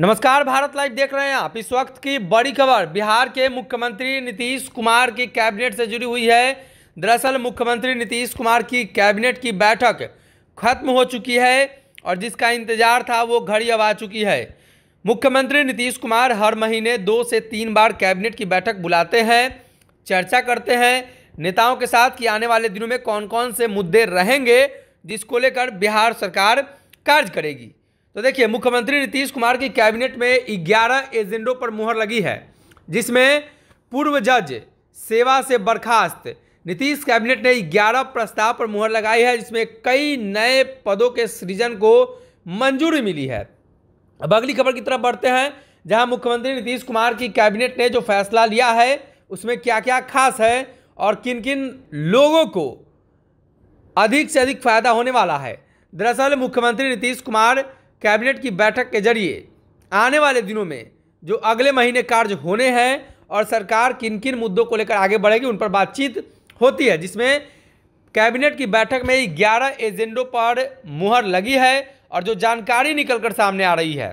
नमस्कार भारत लाइव देख रहे हैं आप इस वक्त की बड़ी खबर बिहार के मुख्यमंत्री नीतीश कुमार की कैबिनेट से जुड़ी हुई है दरअसल मुख्यमंत्री नीतीश कुमार की कैबिनेट की बैठक खत्म हो चुकी है और जिसका इंतजार था वो घड़ी अब आ चुकी है मुख्यमंत्री नीतीश कुमार हर महीने दो से तीन बार कैबिनेट की बैठक बुलाते हैं चर्चा करते हैं नेताओं के साथ कि आने वाले दिनों में कौन कौन से मुद्दे रहेंगे जिसको लेकर बिहार सरकार कार्य करेगी तो देखिए मुख्यमंत्री नीतीश कुमार की कैबिनेट में 11 एजेंडों पर मुहर लगी है जिसमें पूर्व जज सेवा से बर्खास्त नीतीश कैबिनेट ने 11 प्रस्ताव पर मुहर लगाई है जिसमें कई नए पदों के सृजन को मंजूरी मिली है अब अगली खबर की तरफ बढ़ते हैं जहां मुख्यमंत्री नीतीश कुमार की कैबिनेट ने जो फैसला लिया है उसमें क्या क्या खास है और किन किन लोगों को अधिक से अधिक फायदा होने वाला है दरअसल मुख्यमंत्री नीतीश कुमार कैबिनेट की बैठक के जरिए आने वाले दिनों में जो अगले महीने कार्य होने हैं और सरकार किन किन मुद्दों को लेकर आगे बढ़ेगी उन पर बातचीत होती है जिसमें कैबिनेट की बैठक में ग्यारह एजेंडों पर मुहर लगी है और जो जानकारी निकलकर सामने आ रही है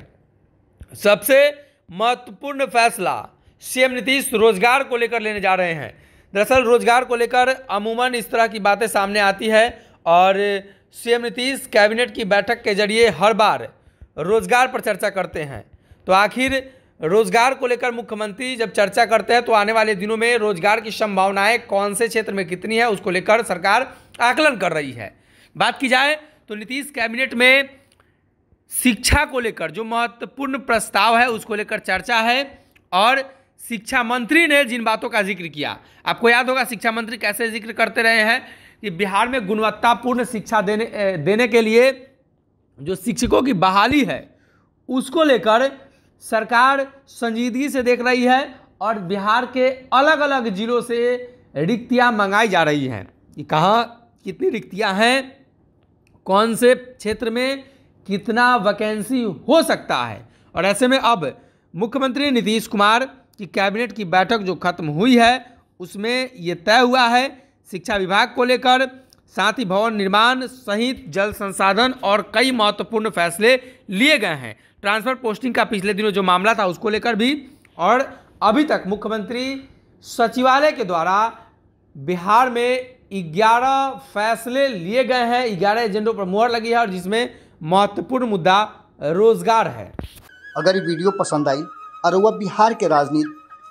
सबसे महत्वपूर्ण फैसला सीएम नीतीश रोजगार को लेकर लेने जा रहे हैं दरअसल रोजगार को लेकर अमूमन इस तरह की बातें सामने आती है और सीएम नीतीश कैबिनेट की बैठक के जरिए हर बार रोजगार पर चर्चा करते हैं तो आखिर रोजगार को लेकर मुख्यमंत्री जब चर्चा करते हैं तो आने वाले दिनों में रोजगार की संभावनाएं कौन से क्षेत्र में कितनी है उसको लेकर सरकार आकलन कर रही है बात की जाए तो नीतीश कैबिनेट में शिक्षा को लेकर जो महत्वपूर्ण प्रस्ताव है उसको लेकर चर्चा है और शिक्षा मंत्री ने जिन बातों का जिक्र किया आपको याद होगा शिक्षा मंत्री कैसे जिक्र करते रहे हैं कि बिहार में गुणवत्तापूर्ण शिक्षा देने देने के लिए जो शिक्षकों की बहाली है उसको लेकर सरकार संजीदगी से देख रही है और बिहार के अलग अलग ज़िलों से रिक्तियाँ मंगाई जा रही हैं कि कहाँ कितनी रिक्तियाँ हैं कौन से क्षेत्र में कितना वैकेंसी हो सकता है और ऐसे में अब मुख्यमंत्री नीतीश कुमार की कैबिनेट की बैठक जो खत्म हुई है उसमें ये तय हुआ है शिक्षा विभाग को लेकर साथ ही भवन निर्माण सहित जल संसाधन और कई महत्वपूर्ण फैसले लिए गए हैं ट्रांसफर पोस्टिंग का पिछले दिनों जो मामला था उसको लेकर भी और अभी तक मुख्यमंत्री सचिवालय के द्वारा बिहार में ग्यारह फैसले लिए गए हैं ग्यारह एजेंडों पर मुहर लगी है और जिसमें महत्वपूर्ण मुद्दा रोजगार है अगर ये वीडियो पसंद आई और वह बिहार के राजनीति